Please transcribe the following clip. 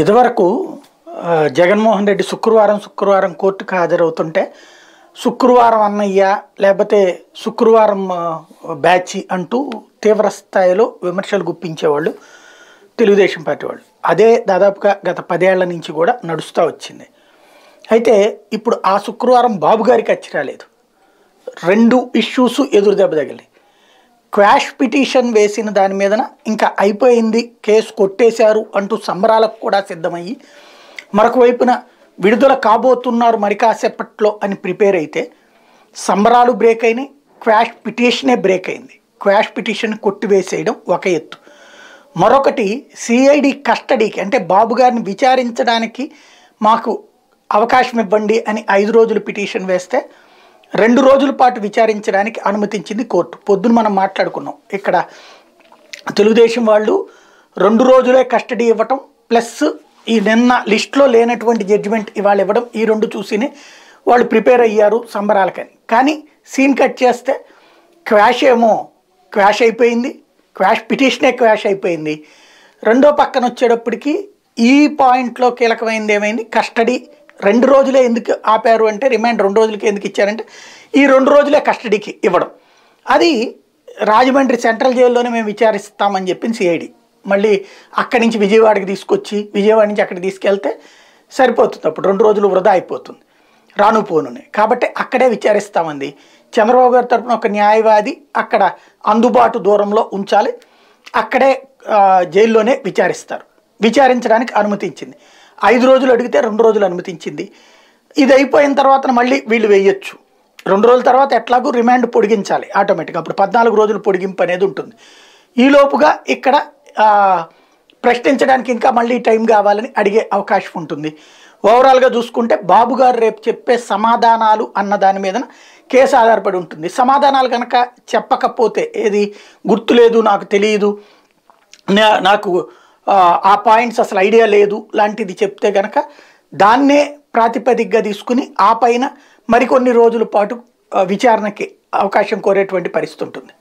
ఇదివరకు జగన్మోహన్ రెడ్డి శుక్రవారం శుక్రవారం కోర్టుకు హాజరవుతుంటే శుక్రవారం అన్నయ్య లేకపోతే శుక్రవారం బ్యాచి అంటూ తీవ్ర స్థాయిలో విమర్శలు గుప్పించేవాళ్ళు తెలుగుదేశం పార్టీ వాళ్ళు అదే దాదాపుగా గత పదేళ్ల నుంచి కూడా నడుస్తూ వచ్చింది అయితే ఇప్పుడు ఆ శుక్రవారం బాబు గారికి అచ్చిరాలేదు రెండు ఇష్యూస్ ఎదురు దెబ్బ తగిలి క్రాష్ పిటిషన్ వేసిన దాని మీదన ఇంకా అయిపోయింది కేసు కొట్టేశారు అంటూ సంబరాలకు కూడా సిద్ధమయ్యి మరొక వైపున విడుదల కాబోతున్నారు మరి కాసేపట్లో అని ప్రిపేర్ అయితే సంబరాలు బ్రేక్ అయినాయి క్వాష్ పిటిషనే బ్రేక్ అయింది క్వాష్ పిటిషన్ కొట్టివేసేయడం ఒక ఎత్తు మరొకటి సిఐడి కస్టడీకి అంటే బాబు గారిని విచారించడానికి మాకు అవకాశం ఇవ్వండి అని ఐదు రోజులు పిటిషన్ వేస్తే రెండు రోజుల పాటు విచారించడానికి అనుమతించింది కోర్టు పొద్దున మనం మాట్లాడుకున్నాం ఇక్కడ తెలుగుదేశం వాళ్ళు రెండు రోజులే కస్టడీ ఇవ్వటం ప్లస్ ఈ నిన్న లిస్ట్లో లేనటువంటి జడ్జిమెంట్ ఇవాళ ఇవ్వడం ఈ రెండు చూసినే వాళ్ళు ప్రిపేర్ అయ్యారు సంబరాలకని కానీ సీన్ కట్ చేస్తే క్వాష్ ఏమో క్వాష్ అయిపోయింది క్వాష్ పిటిషనే క్వాష్ అయిపోయింది రెండో పక్కన వచ్చేటప్పటికి ఈ పాయింట్లో కీలకమైంది ఏమైంది కస్టడీ రెండు రోజులే ఎందుకు ఆపారు అంటే రిమాండ్ రెండు రోజులకి ఎందుకు ఇచ్చారంటే ఈ రెండు రోజులే కస్టడీకి ఇవ్వడం అది రాజమండ్రి సెంట్రల్ జైల్లోనే మేము విచారిస్తామని చెప్పింది సిఐడి మళ్ళీ అక్కడి నుంచి విజయవాడకి తీసుకొచ్చి విజయవాడ నుంచి అక్కడికి తీసుకెళ్తే సరిపోతుంది అప్పుడు రెండు రోజులు వృధా అయిపోతుంది రాను పోనునే కాబట్టి అక్కడే విచారిస్తామంది చంద్రబాబు గారి తరఫున ఒక న్యాయవాది అక్కడ అందుబాటు దూరంలో ఉంచాలి అక్కడే జైల్లోనే విచారిస్తారు విచారించడానికి అనుమతించింది ఐదు రోజులు అడిగితే రెండు రోజులు అనుమతించింది ఇది అయిపోయిన తర్వాత మళ్ళీ వీళ్ళు వేయొచ్చు రెండు రోజుల తర్వాత ఎట్లాగూ రిమాండ్ పొడిగించాలి ఆటోమేటిక్గా అప్పుడు పద్నాలుగు రోజులు పొడిగింపు అనేది ఉంటుంది ఈలోపుగా ఇక్కడ ప్రశ్నించడానికి ఇంకా మళ్ళీ టైం కావాలని అడిగే అవకాశం ఉంటుంది ఓవరాల్గా చూసుకుంటే బాబు గారు రేపు చెప్పే సమాధానాలు అన్న దాని మీద కేసు ఆధారపడి ఉంటుంది సమాధానాలు కనుక చెప్పకపోతే ఏది గుర్తులేదు నాకు తెలియదు నాకు ఆ పాయింట్స్ అసలు ఐడియా లేదు లాంటిది చెప్తే గనక దాన్నే ప్రాతిపదికగా తీసుకుని ఆ పైన మరికొన్ని రోజుల పాటు విచారణకి అవకాశం కోరేటువంటి పరిస్థితి ఉంటుంది